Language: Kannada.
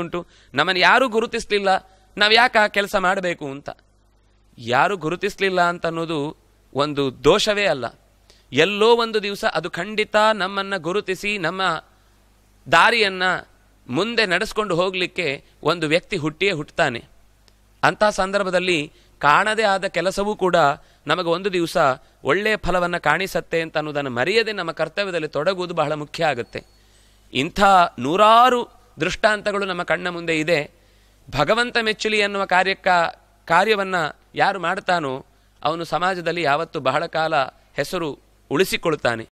ಉಂಟು ನಮ್ಮನ್ನು ಯಾರೂ ಗುರುತಿಸಲಿಲ್ಲ ನಾವು ಯಾಕೆ ಆ ಕೆಲಸ ಮಾಡಬೇಕು ಅಂತ ಯಾರು ಗುರುತಿಸಲಿಲ್ಲ ಅಂತ ಅನ್ನೋದು ಒಂದು ದೋಷವೇ ಅಲ್ಲ ಎಲ್ಲೋ ಒಂದು ದಿವಸ ಅದು ಖಂಡಿತ ನಮ್ಮನ್ನು ಗುರುತಿಸಿ ನಮ್ಮ ದಾರಿಯನ್ನು ಮುಂದೆ ನಡೆಸ್ಕೊಂಡು ಹೋಗಲಿಕ್ಕೆ ಒಂದು ವ್ಯಕ್ತಿ ಹುಟ್ಟಿಯೇ ಹುಟ್ಟುತ್ತಾನೆ ಅಂತ ಸಂದರ್ಭದಲ್ಲಿ ಕಾಣದೇ ಆದ ಕೆಲಸವೂ ಕೂಡ ನಮಗೆ ಒಂದು ದಿವಸ ಒಳ್ಳೆಯ ಫಲವನ್ನು ಕಾಣಿಸತ್ತೆ ಅಂತ ಅನ್ನೋದನ್ನು ಮರೆಯದೆ ನಮ್ಮ ಕರ್ತವ್ಯದಲ್ಲಿ ತೊಡಗುವುದು ಬಹಳ ಮುಖ್ಯ ಆಗುತ್ತೆ ಇಂಥ ನೂರಾರು ದೃಷ್ಟಾಂತಗಳು ನಮ್ಮ ಕಣ್ಣ ಮುಂದೆ ಇದೆ ಭಗವಂತ ಮೆಚ್ಚುಲಿ ಎನ್ನುವ ಕಾರ್ಯಕ್ಕ ಕಾರ್ಯವನ್ನು ಯಾರು ಮಾಡ್ತಾನೋ ಅವನು ಸಮಾಜದಲ್ಲಿ ಯಾವತ್ತು ಬಹಳ ಕಾಲ ಹೆಸರು ಉಳಿಸಿಕೊಳ್ತಾನೆ